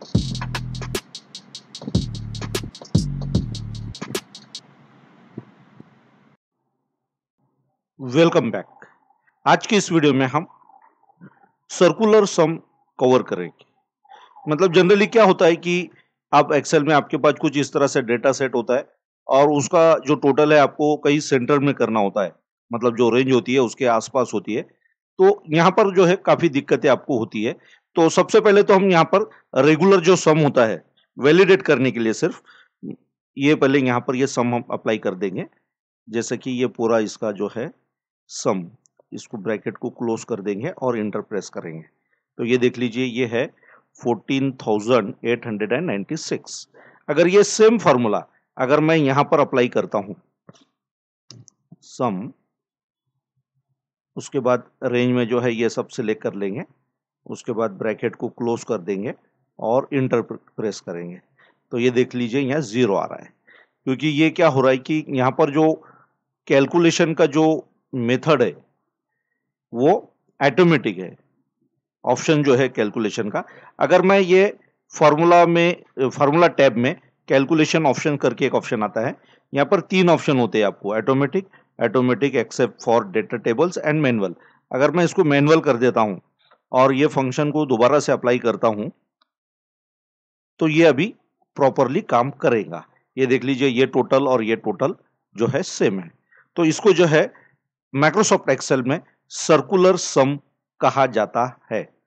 welcome back आज के इस वीडियो में हम सर्कुलर सम कवर करेंगे मतलब जनरली क्या होता है कि आप एक्सेल में आपके पास कुछ इस तरह से डेटा सेट होता है और उसका जो टोटल है आपको कहीं सेंटर में करना होता है मतलब जो रेंज होती है उसके आसपास होती है तो यहाँ पर जो है काफ़ी दिक्कतें आपको होती है तो सबसे पहले तो हम यहाँ पर रेगुलर जो सम होता है वैलिडेट करने के लिए सिर्फ ये पहले यहाँ पर ये सम हम अप्लाई कर देंगे जैसे कि ये पूरा इसका जो है सम इसको ब्रैकेट को क्लोज कर देंगे और इंटर प्रेस करेंगे तो ये देख लीजिए ये है 14,896 अगर ये सेम फार्मूला अगर मैं यहाँ पर अप्लाई करता हूँ सम उसके बाद रेंज में जो है ये सब सिलेक्ट कर लेंगे उसके बाद ब्रैकेट को क्लोज कर देंगे और इंटर प्रेस करेंगे तो ये देख लीजिए यहाँ ज़ीरो आ रहा है क्योंकि ये क्या हो रहा है कि यहाँ पर जो कैलकुलेशन का जो मेथड है वो ऐटोमेटिक है ऑप्शन जो है कैलकुलेशन का अगर मैं ये फार्मूला में फार्मूला टैब में कैलकुलेशन ऑप्शन करके एक ऑप्शन आता है यहाँ पर तीन ऑप्शन होते हैं आपको automatic automatic except for data tables and manual अगर मैं इसको मैनुअल कर देता हूँ और ये फंक्शन को दोबारा से अप्लाई करता हूं तो ये अभी प्रॉपरली काम करेगा ये देख लीजिए ये टोटल और ये टोटल जो है सेम है तो इसको जो है माइक्रोसॉफ्ट एक्सेल में सर्कुलर सम कहा जाता है